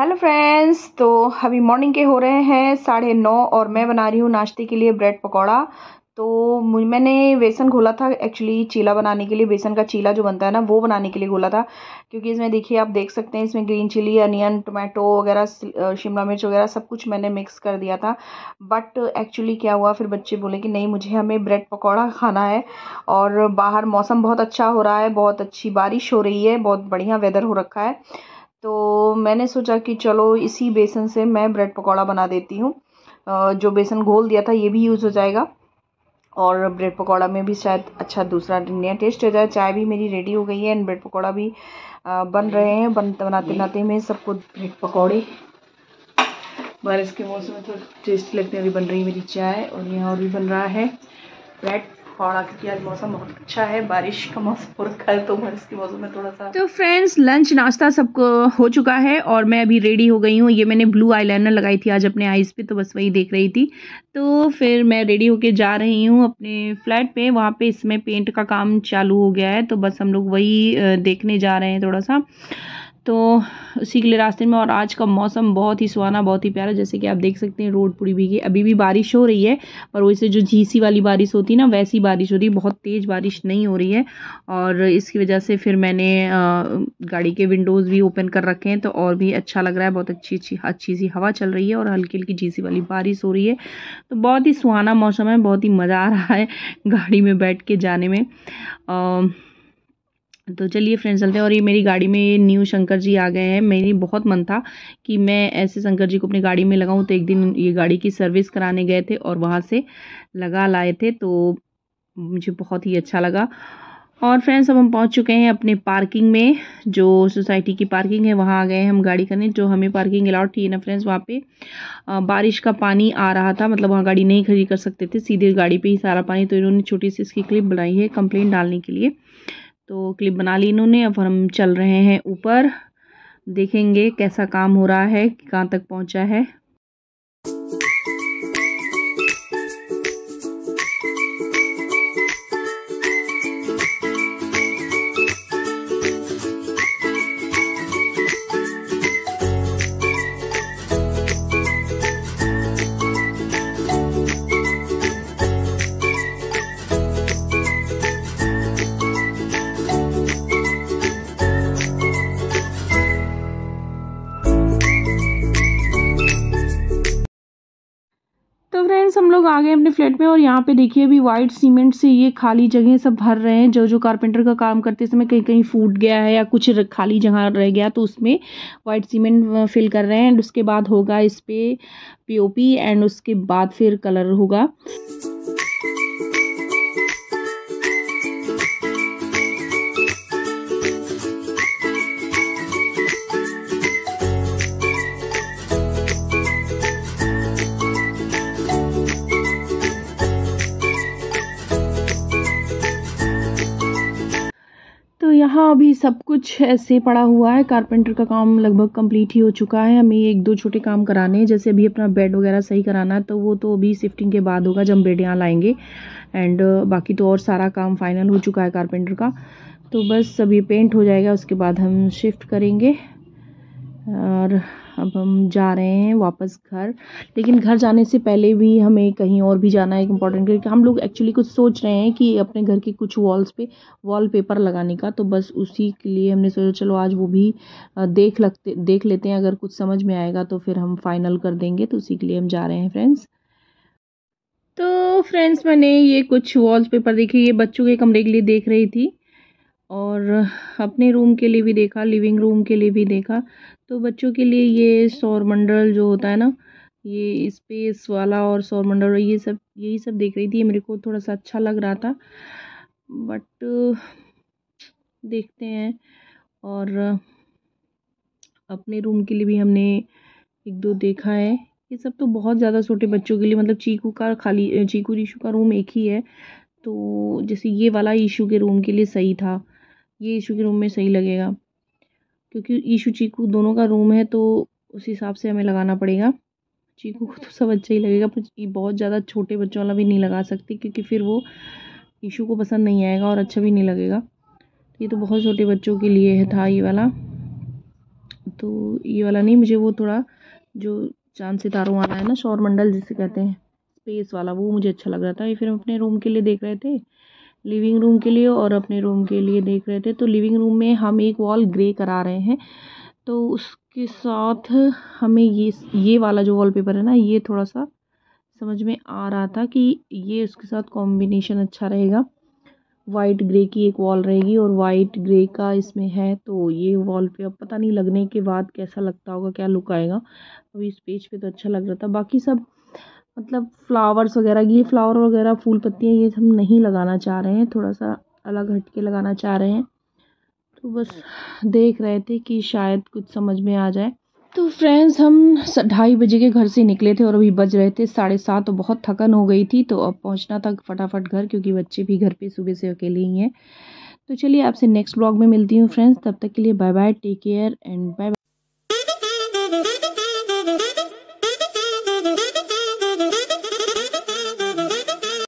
hello friends तो अभी morning के हो रहे हैं साढ़े नौ और मैं बना रही हूँ नाश्ते के लिए ब्रेड पकौड़ा तो मैंने बेसन घोला था एक्चुअली चीला बनाने के लिए बेसन का चीला जो बनता है ना वो बनाने के लिए घोला था क्योंकि इसमें देखिए आप देख सकते हैं इसमें ग्रीन चिली अनियन टोमेटो वगैरह शिमला मिर्च वगैरह सब कुछ मैंने मिक्स कर दिया था बट एक्चुअली क्या हुआ फिर बच्चे बोले कि नहीं मुझे हमें ब्रेड पकौड़ा खाना है और बाहर मौसम बहुत अच्छा हो रहा है बहुत अच्छी बारिश हो रही है बहुत बढ़िया वेदर हो रखा है तो मैंने सोचा कि चलो इसी बेसन से मैं ब्रेड पकौड़ा बना देती हूँ जो बेसन घोल दिया था ये भी यूज़ हो जाएगा और ब्रेड पकौड़ा में भी शायद अच्छा दूसरा नया टेस्ट हो जाए चाय भी मेरी रेडी हो गई है एंड ब्रेड पकौड़ा भी बन रहे हैं बन बनाते बनाते में सबको ब्रेड पकौड़े बारिश के मौसम में थोड़ा तो टेस्ट लगने वाली बन रही है मेरी चाय और यहाँ और भी बन रहा है ब्रेड क्योंकि आज मौसम बहुत अच्छा है बारिश का मौसम तो बारिश के मौसम में थोड़ा सा तो फ्रेंड्स लंच नाश्ता सबको हो चुका है और मैं अभी रेडी हो गई हूँ ये मैंने ब्लू लाइनर लगाई थी आज अपने आईज पे तो बस वही देख रही थी तो फिर मैं रेडी होके जा रही हूँ अपने फ्लैट पे वहाँ पे इसमें पेंट का काम चालू हो गया है तो बस हम लोग वही देखने जा रहे हैं थोड़ा सा तो उसी के लिए रास्ते में और आज का मौसम बहुत ही सुहाना बहुत ही प्यारा जैसे कि आप देख सकते हैं रोड पूरी भीगी अभी भी बारिश हो रही है पर वैसे जो झीसी वाली बारिश होती है ना वैसी बारिश हो रही है बहुत तेज़ बारिश नहीं हो रही है और इसकी वजह से फिर मैंने गाड़ी के विंडोज़ भी ओपन कर रखे हैं तो और भी अच्छा लग रहा है बहुत अच्छी अच्छी अच्छी सी हवा चल रही है और हल्की हल्की झीसी वाली बारिश हो रही है तो बहुत ही सुहाना मौसम है बहुत ही मज़ा आ रहा है गाड़ी में बैठ के जाने में तो चलिए फ्रेंड्स चलते हैं और ये मेरी गाड़ी में न्यू शंकर जी आ गए हैं मेरी बहुत मन था कि मैं ऐसे शंकर जी को अपनी गाड़ी में लगाऊं तो एक दिन ये गाड़ी की सर्विस कराने गए थे और वहाँ से लगा लाए थे तो मुझे बहुत ही अच्छा लगा और फ्रेंड्स अब हम पहुंच चुके हैं अपने पार्किंग में जो सोसाइटी की पार्किंग है वहाँ आ गए हैं हम गाड़ी करने जो हमें पार्किंग अलाउड थी ना फ्रेंड्स वहाँ पे बारिश का पानी आ रहा था मतलब वहाँ गाड़ी नहीं खड़ी कर सकते थे सीधे गाड़ी पे ही सारा पानी तो इन्होंने छोटी सी इसकी क्लिप बनाई है कंप्लेंट डालने के लिए तो क्लिप बना ली इन्होंने अब हम चल रहे हैं ऊपर देखेंगे कैसा काम हो रहा है कहाँ तक पहुँचा है हम लोग आ गए अपने फ्लैट में और यहाँ पे देखिए अभी वाइट सीमेंट से ये खाली जगह सब भर रहे हैं जो जो कारपेंटर का काम करते समय कहीं कहीं फूट गया है या कुछ खाली जगह रह गया तो उसमें वाइट सीमेंट फिल कर रहे हैं एंड उसके बाद होगा इस पर पी एंड उसके बाद फिर कलर होगा यहाँ अभी सब कुछ ऐसे पड़ा हुआ है कारपेंटर का काम लगभग कंप्लीट ही हो चुका है हमें एक दो छोटे काम कराने हैं जैसे अभी अपना बेड वगैरह सही कराना है तो वो तो अभी शिफ्टिंग के बाद होगा जब हम बेड यहाँ लाएंगे एंड uh, बाकी तो और सारा काम फाइनल हो चुका है कारपेंटर का तो बस अभी पेंट हो जाएगा उसके बाद हम शिफ्ट करेंगे और अब हम जा रहे हैं वापस घर लेकिन घर जाने से पहले भी हमें कहीं और भी जाना है इम्पॉर्टेंट क्योंकि हम लोग एक्चुअली कुछ सोच रहे हैं कि अपने घर के कुछ वॉल्स पे वॉलपेपर लगाने का तो बस उसी के लिए हमने सोचा चलो आज वो भी देख लगते देख लेते हैं अगर कुछ समझ में आएगा तो फिर हम फाइनल कर देंगे तो उसी के लिए हम जा रहे हैं फ्रेंड्स तो फ्रेंड्स मैंने ये कुछ वॉल्स पेपर देखे ये बच्चों के कमरे के लिए देख रही थी और अपने रूम के लिए भी देखा लिविंग रूम के लिए भी देखा तो बच्चों के लिए ये सौरमंडल जो होता है ना ये स्पेस वाला और सौरमंडल ये सब यही सब देख रही थी मेरे को थोड़ा सा अच्छा लग रहा था बट देखते हैं और अपने रूम के लिए भी हमने एक दो देखा है ये सब तो बहुत ज़्यादा छोटे बच्चों के लिए मतलब चीकू का खाली चीकू रीशू का रूम एक ही है तो जैसे ये वाला ईशू के रूम के लिए सही था ये ईशू के रूम में सही लगेगा क्योंकि ईशू चीकू दोनों का रूम है तो उस हिसाब से हमें लगाना पड़ेगा चीकू को तो सब अच्छा ही लगेगा पर बहुत ज़्यादा छोटे बच्चों वाला भी नहीं लगा सकती क्योंकि फिर वो ईशू को पसंद नहीं आएगा और अच्छा भी नहीं लगेगा ये तो बहुत छोटे बच्चों के लिए है था ये वाला तो ये वाला नहीं मुझे वो थोड़ा जो चांद सितारों वाला है ना सौर मंडल जिसे कहते हैं स्पेस वाला वो मुझे अच्छा लग रहा था ये फिर हम अपने रूम के लिए देख रहे थे लिविंग रूम के लिए और अपने रूम के लिए देख रहे थे तो लिविंग रूम में हम एक वॉल ग्रे करा रहे हैं तो उसके साथ हमें ये ये वाला जो वॉलपेपर है ना ये थोड़ा सा समझ में आ रहा था कि ये उसके साथ कॉम्बिनेशन अच्छा रहेगा वाइट ग्रे की एक वॉल रहेगी और वाइट ग्रे का इसमें है तो ये वॉल पे अब पता नहीं लगने के बाद कैसा लगता होगा क्या लुक आएगा अभी इस पेज पे तो अच्छा लग रहा था बाकी सब मतलब फ्लावर्स वगैरह ये फ्लावर वगैरह फूल पत्तियाँ ये हम नहीं लगाना चाह रहे हैं थोड़ा सा अलग हट के लगाना चाह रहे हैं तो बस देख रहे थे कि शायद कुछ समझ में आ जाए तो फ्रेंड्स हम ढाई बजे के घर से निकले थे और अभी बज रहे थे साढ़े सात तो बहुत थकन हो गई थी तो अब पहुंचना था फटाफट घर क्योंकि बच्चे भी घर पे सुबह से अकेले ही हैं तो चलिए आपसे नेक्स्ट ब्लॉग में मिलती हूँ फ्रेंड्स तब तक के लिए bye bye take care and bye bye